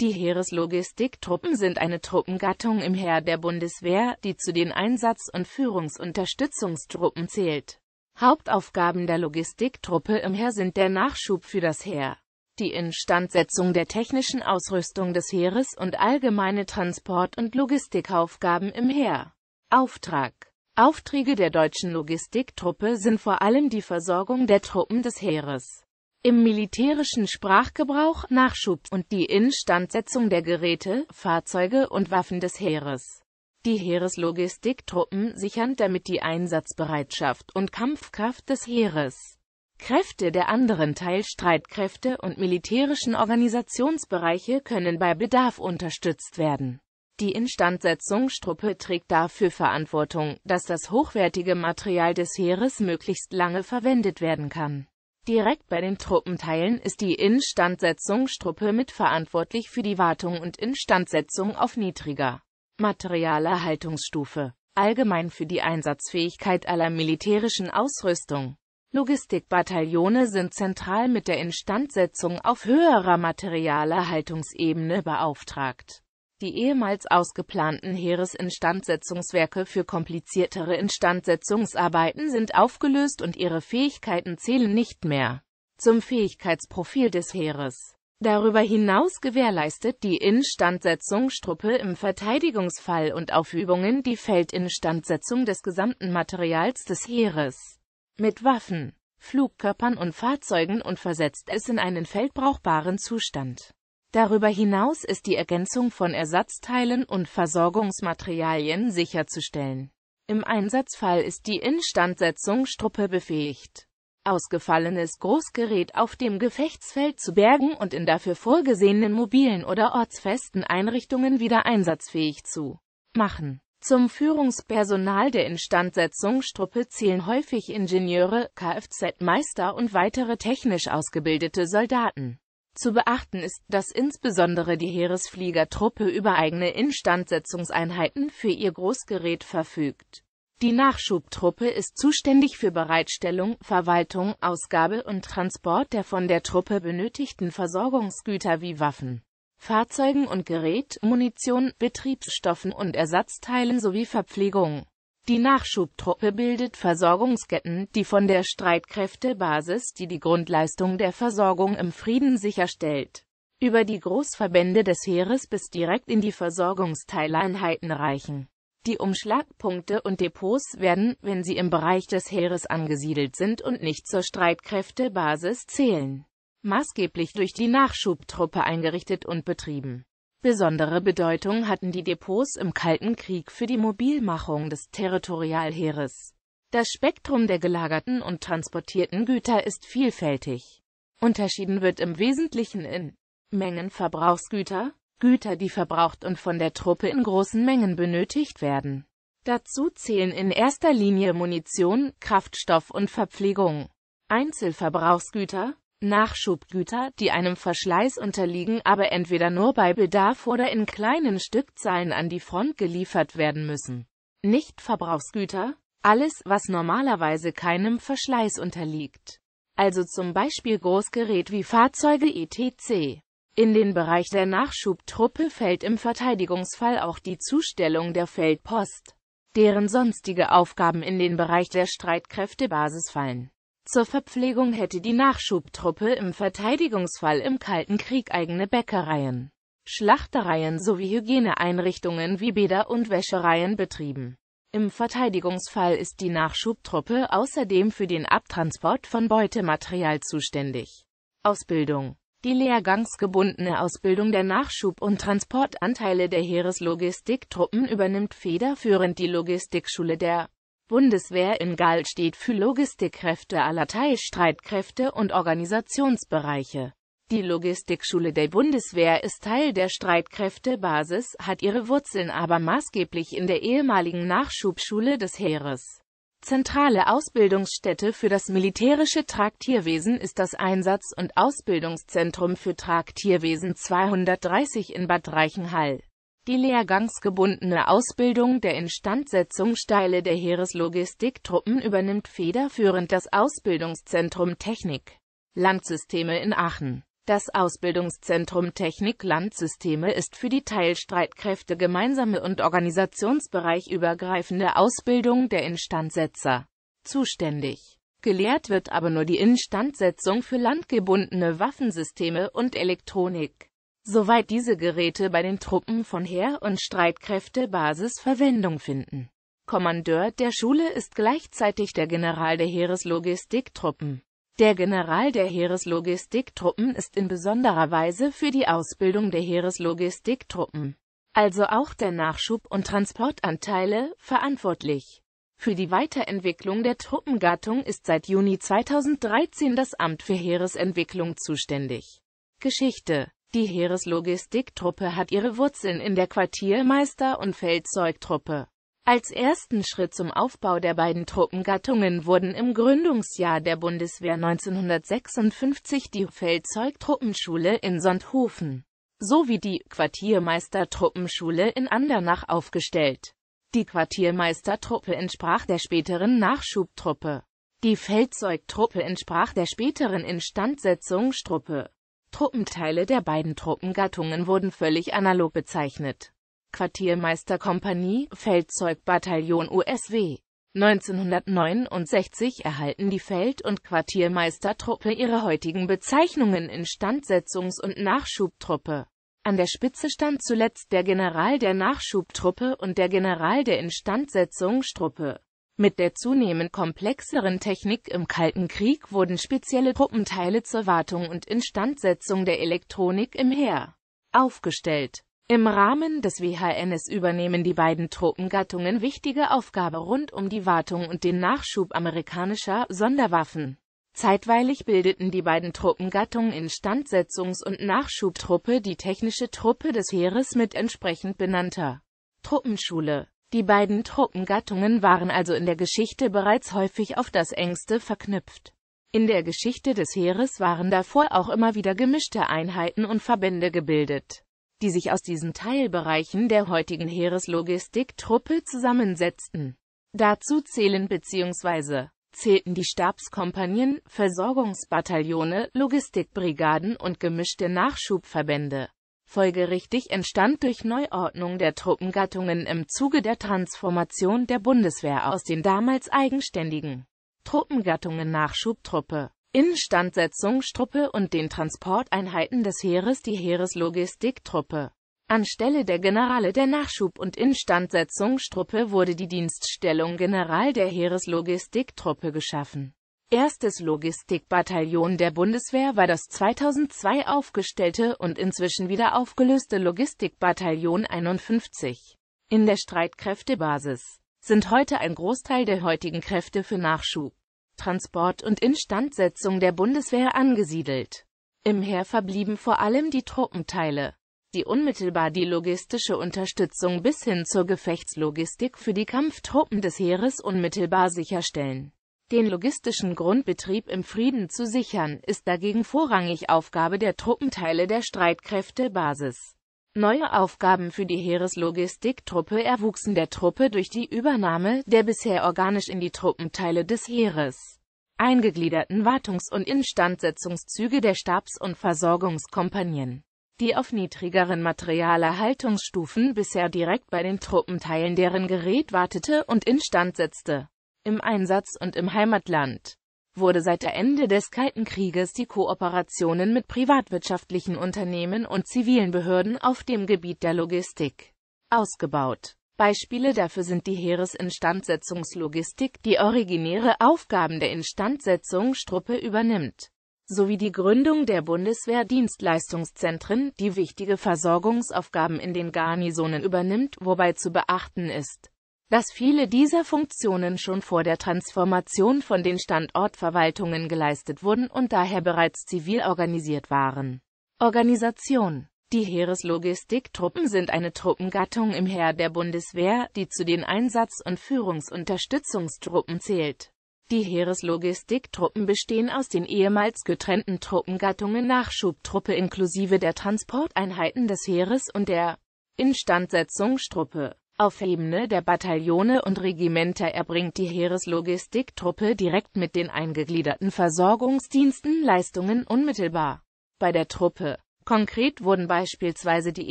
Die Heereslogistiktruppen sind eine Truppengattung im Heer der Bundeswehr, die zu den Einsatz- und Führungsunterstützungstruppen zählt. Hauptaufgaben der Logistiktruppe im Heer sind der Nachschub für das Heer, die Instandsetzung der technischen Ausrüstung des Heeres und allgemeine Transport- und Logistikaufgaben im Heer. Auftrag Aufträge der deutschen Logistiktruppe sind vor allem die Versorgung der Truppen des Heeres, im militärischen Sprachgebrauch Nachschub und die Instandsetzung der Geräte, Fahrzeuge und Waffen des Heeres. Die Heereslogistik Truppen sichern damit die Einsatzbereitschaft und Kampfkraft des Heeres. Kräfte der anderen Teilstreitkräfte und militärischen Organisationsbereiche können bei Bedarf unterstützt werden. Die Instandsetzungstruppe trägt dafür Verantwortung, dass das hochwertige Material des Heeres möglichst lange verwendet werden kann. Direkt bei den Truppenteilen ist die Instandsetzungstruppe mitverantwortlich für die Wartung und Instandsetzung auf niedriger Materialerhaltungsstufe. allgemein für die Einsatzfähigkeit aller militärischen Ausrüstung. Logistikbataillone sind zentral mit der Instandsetzung auf höherer Materialerhaltungsebene beauftragt. Die ehemals ausgeplanten Heeresinstandsetzungswerke für kompliziertere Instandsetzungsarbeiten sind aufgelöst und ihre Fähigkeiten zählen nicht mehr zum Fähigkeitsprofil des Heeres. Darüber hinaus gewährleistet die Instandsetzungsstruppe im Verteidigungsfall und auf Übungen die Feldinstandsetzung des gesamten Materials des Heeres mit Waffen, Flugkörpern und Fahrzeugen und versetzt es in einen feldbrauchbaren Zustand. Darüber hinaus ist die Ergänzung von Ersatzteilen und Versorgungsmaterialien sicherzustellen. Im Einsatzfall ist die Instandsetzung Struppe befähigt, ausgefallenes Großgerät auf dem Gefechtsfeld zu bergen und in dafür vorgesehenen mobilen oder ortsfesten Einrichtungen wieder einsatzfähig zu machen. Zum Führungspersonal der Instandsetzung Struppe zählen häufig Ingenieure, Kfz-Meister und weitere technisch ausgebildete Soldaten. Zu beachten ist, dass insbesondere die Heeresfliegertruppe über eigene Instandsetzungseinheiten für ihr Großgerät verfügt. Die Nachschubtruppe ist zuständig für Bereitstellung, Verwaltung, Ausgabe und Transport der von der Truppe benötigten Versorgungsgüter wie Waffen, Fahrzeugen und Gerät, Munition, Betriebsstoffen und Ersatzteilen sowie Verpflegung. Die Nachschubtruppe bildet Versorgungsketten, die von der Streitkräftebasis, die die Grundleistung der Versorgung im Frieden sicherstellt, über die Großverbände des Heeres bis direkt in die Versorgungsteileinheiten reichen. Die Umschlagpunkte und Depots werden, wenn sie im Bereich des Heeres angesiedelt sind und nicht zur Streitkräftebasis zählen, maßgeblich durch die Nachschubtruppe eingerichtet und betrieben. Besondere Bedeutung hatten die Depots im Kalten Krieg für die Mobilmachung des Territorialheeres. Das Spektrum der gelagerten und transportierten Güter ist vielfältig. Unterschieden wird im Wesentlichen in Mengen Verbrauchsgüter, Güter, die verbraucht und von der Truppe in großen Mengen benötigt werden. Dazu zählen in erster Linie Munition, Kraftstoff und Verpflegung. Einzelverbrauchsgüter, Nachschubgüter, die einem Verschleiß unterliegen, aber entweder nur bei Bedarf oder in kleinen Stückzahlen an die Front geliefert werden müssen. Nicht Verbrauchsgüter, alles, was normalerweise keinem Verschleiß unterliegt. Also zum Beispiel Großgerät wie Fahrzeuge etc. In den Bereich der Nachschubtruppe fällt im Verteidigungsfall auch die Zustellung der Feldpost, deren sonstige Aufgaben in den Bereich der Streitkräftebasis fallen. Zur Verpflegung hätte die Nachschubtruppe im Verteidigungsfall im Kalten Krieg eigene Bäckereien, Schlachtereien sowie Hygieneeinrichtungen wie Bäder und Wäschereien betrieben. Im Verteidigungsfall ist die Nachschubtruppe außerdem für den Abtransport von Beutematerial zuständig. Ausbildung die lehrgangsgebundene Ausbildung der Nachschub- und Transportanteile der Heereslogistiktruppen übernimmt federführend die Logistikschule der Bundeswehr in Gall steht für Logistikkräfte aller Teilstreitkräfte und Organisationsbereiche. Die Logistikschule der Bundeswehr ist Teil der Streitkräftebasis, hat ihre Wurzeln aber maßgeblich in der ehemaligen Nachschubschule des Heeres. Zentrale Ausbildungsstätte für das militärische Traktierwesen ist das Einsatz- und Ausbildungszentrum für Traktierwesen 230 in Bad Reichenhall. Die lehrgangsgebundene Ausbildung der Instandsetzungsteile der Heereslogistiktruppen übernimmt federführend das Ausbildungszentrum Technik Landsysteme in Aachen. Das Ausbildungszentrum Technik Landsysteme ist für die Teilstreitkräfte gemeinsame und organisationsbereich übergreifende Ausbildung der Instandsetzer zuständig. Gelehrt wird aber nur die Instandsetzung für landgebundene Waffensysteme und Elektronik soweit diese Geräte bei den Truppen von Heer- und Streitkräftebasis Verwendung finden. Kommandeur der Schule ist gleichzeitig der General der Heereslogistiktruppen. Der General der Heereslogistiktruppen ist in besonderer Weise für die Ausbildung der Heereslogistiktruppen, also auch der Nachschub- und Transportanteile, verantwortlich. Für die Weiterentwicklung der Truppengattung ist seit Juni 2013 das Amt für Heeresentwicklung zuständig. Geschichte die Heereslogistiktruppe hat ihre Wurzeln in der Quartiermeister- und Feldzeugtruppe. Als ersten Schritt zum Aufbau der beiden Truppengattungen wurden im Gründungsjahr der Bundeswehr 1956 die Feldzeugtruppenschule in Sonthofen sowie die Quartiermeistertruppenschule in Andernach aufgestellt. Die Quartiermeistertruppe entsprach der späteren Nachschubtruppe. Die Feldzeugtruppe entsprach der späteren Instandsetzungstruppe. Truppenteile der beiden Truppengattungen wurden völlig analog bezeichnet. Quartiermeisterkompanie, Feldzeugbataillon USW. 1969 erhalten die Feld- und Quartiermeistertruppe ihre heutigen Bezeichnungen Instandsetzungs- und Nachschubtruppe. An der Spitze stand zuletzt der General der Nachschubtruppe und der General der Instandsetzungstruppe. Mit der zunehmend komplexeren Technik im Kalten Krieg wurden spezielle Truppenteile zur Wartung und Instandsetzung der Elektronik im Heer aufgestellt. Im Rahmen des WHNS übernehmen die beiden Truppengattungen wichtige Aufgaben rund um die Wartung und den Nachschub amerikanischer Sonderwaffen. Zeitweilig bildeten die beiden Truppengattungen Instandsetzungs- und Nachschubtruppe die technische Truppe des Heeres mit entsprechend benannter Truppenschule. Die beiden Truppengattungen waren also in der Geschichte bereits häufig auf das engste verknüpft. In der Geschichte des Heeres waren davor auch immer wieder gemischte Einheiten und Verbände gebildet, die sich aus diesen Teilbereichen der heutigen Heereslogistik-Truppe zusammensetzten. Dazu zählen bzw. zählten die Stabskompanien, Versorgungsbataillone, Logistikbrigaden und gemischte Nachschubverbände. Folgerichtig entstand durch Neuordnung der Truppengattungen im Zuge der Transformation der Bundeswehr aus den damals eigenständigen Truppengattungen Nachschubtruppe, Instandsetzungstruppe und den Transporteinheiten des Heeres die Heereslogistiktruppe. Anstelle der Generale der Nachschub- und Instandsetzungstruppe wurde die Dienststellung General der Heereslogistiktruppe geschaffen Erstes Logistikbataillon der Bundeswehr war das 2002 aufgestellte und inzwischen wieder aufgelöste Logistikbataillon 51. In der Streitkräftebasis sind heute ein Großteil der heutigen Kräfte für Nachschub, Transport und Instandsetzung der Bundeswehr angesiedelt. Im Heer verblieben vor allem die Truppenteile, die unmittelbar die logistische Unterstützung bis hin zur Gefechtslogistik für die Kampftruppen des Heeres unmittelbar sicherstellen. Den logistischen Grundbetrieb im Frieden zu sichern, ist dagegen vorrangig Aufgabe der Truppenteile der Streitkräftebasis. Neue Aufgaben für die Heereslogistiktruppe erwuchsen der Truppe durch die Übernahme der bisher organisch in die Truppenteile des Heeres eingegliederten Wartungs- und Instandsetzungszüge der Stabs- und Versorgungskompanien. die auf niedrigeren Materialerhaltungsstufen bisher direkt bei den Truppenteilen deren Gerät wartete und instand setzte im Einsatz und im Heimatland wurde seit der Ende des Kalten Krieges die Kooperationen mit privatwirtschaftlichen Unternehmen und zivilen Behörden auf dem Gebiet der Logistik ausgebaut. Beispiele dafür sind die Heeresinstandsetzungslogistik, die originäre Aufgaben der Instandsetzung Struppe übernimmt, sowie die Gründung der Bundeswehr-Dienstleistungszentren, die wichtige Versorgungsaufgaben in den Garnisonen übernimmt, wobei zu beachten ist, dass viele dieser Funktionen schon vor der Transformation von den Standortverwaltungen geleistet wurden und daher bereits zivil organisiert waren. Organisation Die Heereslogistiktruppen sind eine Truppengattung im Heer der Bundeswehr, die zu den Einsatz- und Führungsunterstützungstruppen zählt. Die Heereslogistiktruppen bestehen aus den ehemals getrennten Truppengattungen Nachschubtruppe inklusive der Transporteinheiten des Heeres und der Instandsetzungstruppe. Auf Ebene der Bataillone und Regimenter erbringt die Heereslogistiktruppe direkt mit den eingegliederten Versorgungsdiensten Leistungen unmittelbar. Bei der Truppe Konkret wurden beispielsweise die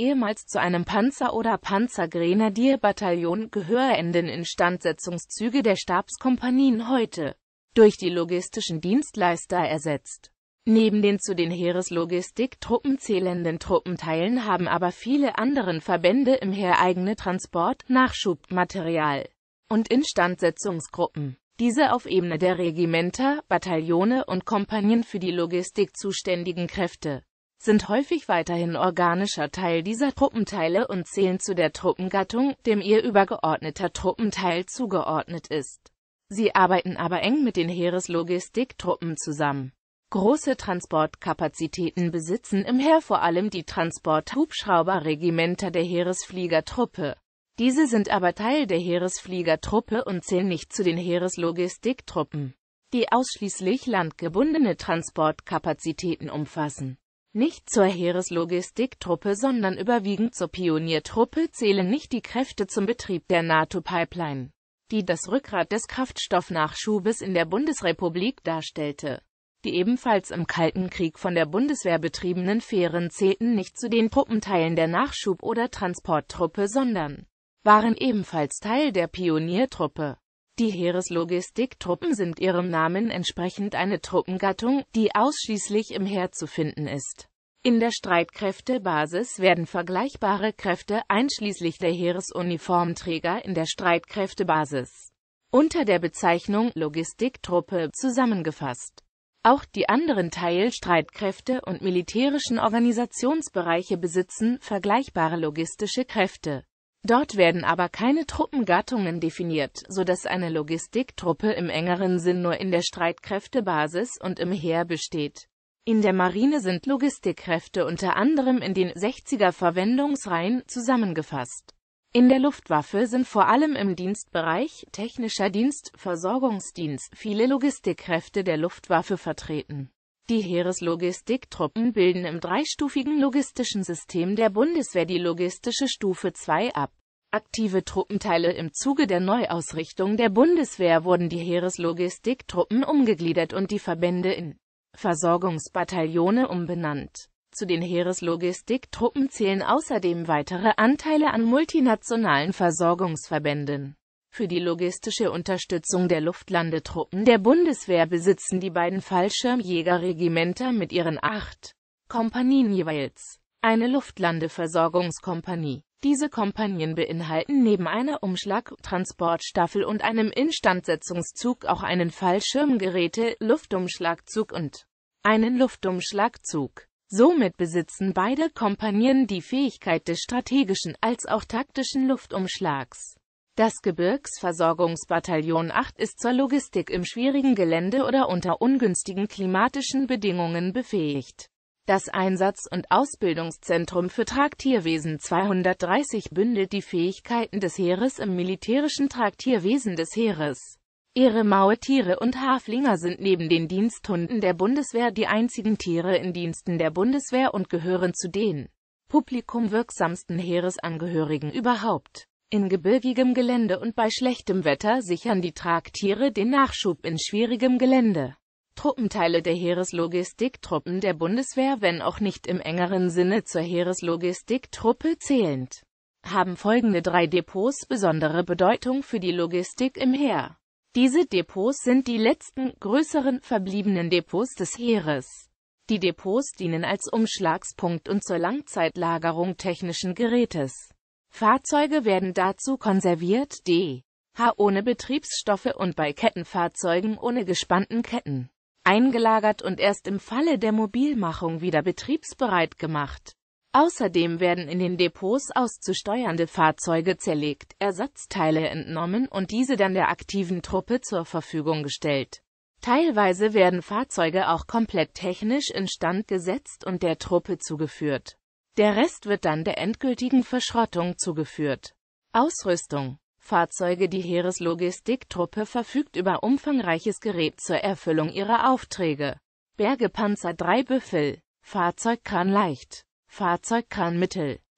ehemals zu einem Panzer- oder Panzergrenadierbataillon gehörenden Instandsetzungszüge der Stabskompanien heute durch die logistischen Dienstleister ersetzt. Neben den zu den Heereslogistik-Truppen zählenden Truppenteilen haben aber viele anderen Verbände im Heer eigene Transport-, Nachschubmaterial- und Instandsetzungsgruppen. Diese auf Ebene der Regimenter, Bataillone und Kompanien für die Logistik zuständigen Kräfte sind häufig weiterhin organischer Teil dieser Truppenteile und zählen zu der Truppengattung, dem ihr übergeordneter Truppenteil zugeordnet ist. Sie arbeiten aber eng mit den Heereslogistik-Truppen zusammen. Große Transportkapazitäten besitzen im Heer vor allem die Transporthubschrauberregimenter der Heeresfliegertruppe. Diese sind aber Teil der Heeresfliegertruppe und zählen nicht zu den Heereslogistiktruppen, die ausschließlich landgebundene Transportkapazitäten umfassen. Nicht zur Heereslogistiktruppe, sondern überwiegend zur Pioniertruppe zählen nicht die Kräfte zum Betrieb der NATO-Pipeline, die das Rückgrat des Kraftstoffnachschubes in der Bundesrepublik darstellte. Die ebenfalls im Kalten Krieg von der Bundeswehr betriebenen Fähren zählten nicht zu den Truppenteilen der Nachschub- oder Transporttruppe, sondern waren ebenfalls Teil der Pioniertruppe. Die Heereslogistiktruppen sind ihrem Namen entsprechend eine Truppengattung, die ausschließlich im Heer zu finden ist. In der Streitkräftebasis werden vergleichbare Kräfte einschließlich der Heeresuniformträger in der Streitkräftebasis unter der Bezeichnung Logistiktruppe zusammengefasst auch die anderen Teilstreitkräfte und militärischen Organisationsbereiche besitzen vergleichbare logistische Kräfte. Dort werden aber keine Truppengattungen definiert, so dass eine Logistiktruppe im engeren Sinn nur in der Streitkräftebasis und im Heer besteht. In der Marine sind Logistikkräfte unter anderem in den 60er Verwendungsreihen zusammengefasst. In der Luftwaffe sind vor allem im Dienstbereich Technischer Dienst, Versorgungsdienst viele Logistikkräfte der Luftwaffe vertreten. Die Heereslogistiktruppen bilden im dreistufigen logistischen System der Bundeswehr die logistische Stufe 2 ab. Aktive Truppenteile Im Zuge der Neuausrichtung der Bundeswehr wurden die Heereslogistiktruppen umgegliedert und die Verbände in Versorgungsbataillone umbenannt zu den Heereslogistiktruppen zählen außerdem weitere Anteile an multinationalen Versorgungsverbänden. Für die logistische Unterstützung der Luftlandetruppen der Bundeswehr besitzen die beiden Fallschirmjägerregimenter mit ihren acht Kompanien jeweils eine Luftlandeversorgungskompanie. Diese Kompanien beinhalten neben einer Umschlagtransportstaffel und einem Instandsetzungszug auch einen Fallschirmgeräte-Luftumschlagzug und einen Luftumschlagzug. Somit besitzen beide Kompanien die Fähigkeit des strategischen als auch taktischen Luftumschlags. Das Gebirgsversorgungsbataillon 8 ist zur Logistik im schwierigen Gelände oder unter ungünstigen klimatischen Bedingungen befähigt. Das Einsatz- und Ausbildungszentrum für Tragtierwesen 230 bündelt die Fähigkeiten des Heeres im militärischen Tragtierwesen des Heeres. Ihre Maultiere und Haflinger sind neben den Diensthunden der Bundeswehr die einzigen Tiere in Diensten der Bundeswehr und gehören zu den publikumwirksamsten Heeresangehörigen überhaupt. In gebirgigem Gelände und bei schlechtem Wetter sichern die Tragtiere den Nachschub in schwierigem Gelände. Truppenteile der Heereslogistik Truppen der Bundeswehr, wenn auch nicht im engeren Sinne zur Heereslogistiktruppe zählend, haben folgende drei Depots besondere Bedeutung für die Logistik im Heer. Diese Depots sind die letzten größeren verbliebenen Depots des Heeres. Die Depots dienen als Umschlagspunkt und zur Langzeitlagerung technischen Gerätes. Fahrzeuge werden dazu konserviert, d. h. ohne Betriebsstoffe und bei Kettenfahrzeugen ohne gespannten Ketten eingelagert und erst im Falle der Mobilmachung wieder betriebsbereit gemacht. Außerdem werden in den Depots auszusteuernde Fahrzeuge zerlegt, Ersatzteile entnommen und diese dann der aktiven Truppe zur Verfügung gestellt. Teilweise werden Fahrzeuge auch komplett technisch instand gesetzt und der Truppe zugeführt. Der Rest wird dann der endgültigen Verschrottung zugeführt. Ausrüstung Fahrzeuge Die Heereslogistiktruppe verfügt über umfangreiches Gerät zur Erfüllung ihrer Aufträge. Bergepanzer 3 Büffel Fahrzeug kann leicht Fahrzeug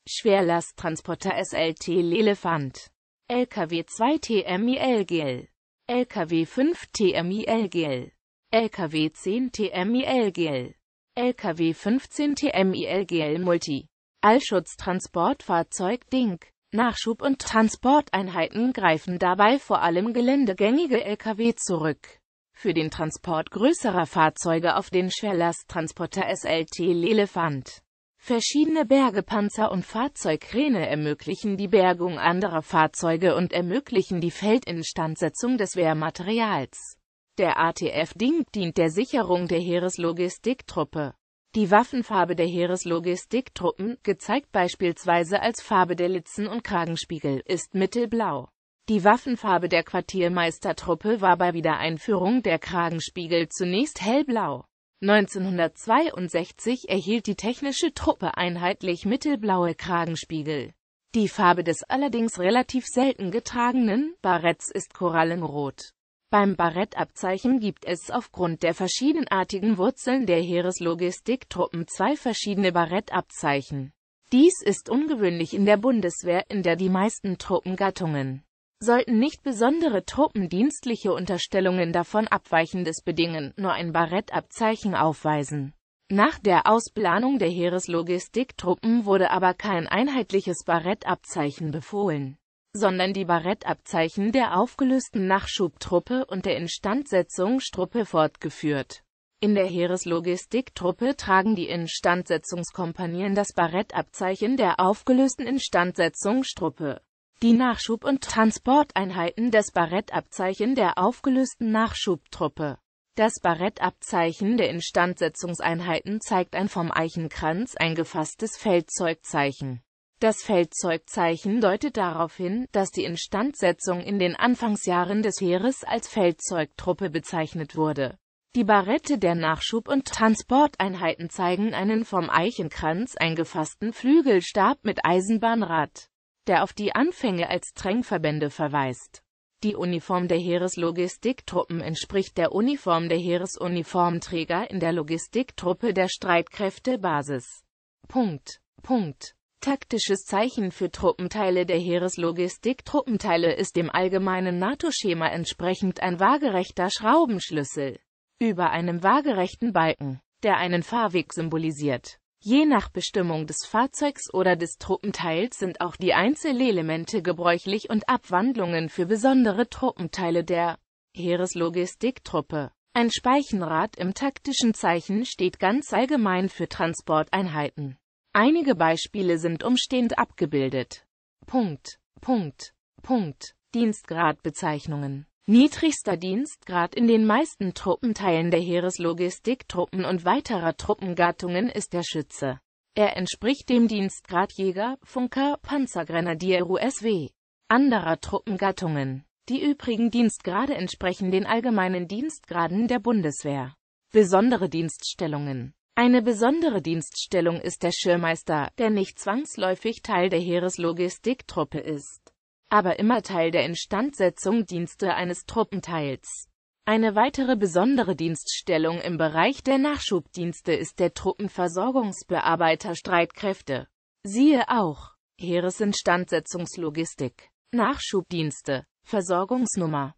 Schwerlasttransporter SLT Lelefant, LKW 2 TMIL GL, LKW 5 TMIL GL, LKW 10 TMIL GL, LKW 15 TMIL GL Multi, Allschutztransportfahrzeug DINK, Nachschub- und Transporteinheiten greifen dabei vor allem geländegängige Lkw zurück. Für den Transport größerer Fahrzeuge auf den Schwerlasttransporter SLT Lelefant Verschiedene Bergepanzer und Fahrzeugkräne ermöglichen die Bergung anderer Fahrzeuge und ermöglichen die Feldinstandsetzung des Wehrmaterials. Der ATF Ding dient der Sicherung der Heereslogistiktruppe. Die Waffenfarbe der Heereslogistiktruppen, gezeigt beispielsweise als Farbe der Litzen- und Kragenspiegel, ist mittelblau. Die Waffenfarbe der Quartiermeistertruppe war bei Wiedereinführung der Kragenspiegel zunächst hellblau. 1962 erhielt die technische Truppe einheitlich mittelblaue Kragenspiegel. Die Farbe des allerdings relativ selten getragenen Baretts ist korallenrot. Beim Barettabzeichen gibt es aufgrund der verschiedenartigen Wurzeln der Heereslogistiktruppen zwei verschiedene Barettabzeichen. Dies ist ungewöhnlich in der Bundeswehr, in der die meisten Truppengattungen sollten nicht besondere truppendienstliche Unterstellungen davon Abweichendes bedingen, nur ein Barettabzeichen aufweisen. Nach der Ausplanung der Heereslogistiktruppen wurde aber kein einheitliches Barettabzeichen befohlen, sondern die Barettabzeichen der aufgelösten Nachschubtruppe und der Instandsetzungstruppe fortgeführt. In der Heereslogistiktruppe tragen die Instandsetzungskompanien das Barettabzeichen der aufgelösten Instandsetzungstruppe. Die Nachschub- und Transporteinheiten des Barettabzeichen der aufgelösten Nachschubtruppe. Das Barettabzeichen der Instandsetzungseinheiten zeigt ein vom Eichenkranz eingefasstes Feldzeugzeichen. Das Feldzeugzeichen deutet darauf hin, dass die Instandsetzung in den Anfangsjahren des Heeres als Feldzeugtruppe bezeichnet wurde. Die Barette der Nachschub- und Transporteinheiten zeigen einen vom Eichenkranz eingefassten Flügelstab mit Eisenbahnrad der auf die Anfänge als Tränkverbände verweist. Die Uniform der Heereslogistiktruppen entspricht der Uniform der Heeresuniformträger in der Logistiktruppe der Streitkräftebasis. Punkt. Punkt. Taktisches Zeichen für Truppenteile der Heereslogistik Truppenteile ist dem allgemeinen NATO-Schema entsprechend ein waagerechter Schraubenschlüssel über einem waagerechten Balken, der einen Fahrweg symbolisiert. Je nach Bestimmung des Fahrzeugs oder des Truppenteils sind auch die Einzelelemente gebräuchlich und Abwandlungen für besondere Truppenteile der Heereslogistiktruppe. Ein Speichenrad im taktischen Zeichen steht ganz allgemein für Transporteinheiten. Einige Beispiele sind umstehend abgebildet. Punkt, Punkt, Punkt. Dienstgradbezeichnungen Niedrigster Dienstgrad in den meisten Truppenteilen der Heereslogistik, Truppen und weiterer Truppengattungen ist der Schütze. Er entspricht dem Dienstgrad Jäger, Funker, Panzergrenadier USW anderer Truppengattungen. Die übrigen Dienstgrade entsprechen den allgemeinen Dienstgraden der Bundeswehr. Besondere Dienststellungen Eine besondere Dienststellung ist der Schirmeister, der nicht zwangsläufig Teil der Heereslogistiktruppe ist aber immer Teil der Instandsetzung Dienste eines Truppenteils. Eine weitere besondere Dienststellung im Bereich der Nachschubdienste ist der Truppenversorgungsbearbeiter Streitkräfte. Siehe auch Heeresinstandsetzungslogistik, Nachschubdienste, Versorgungsnummer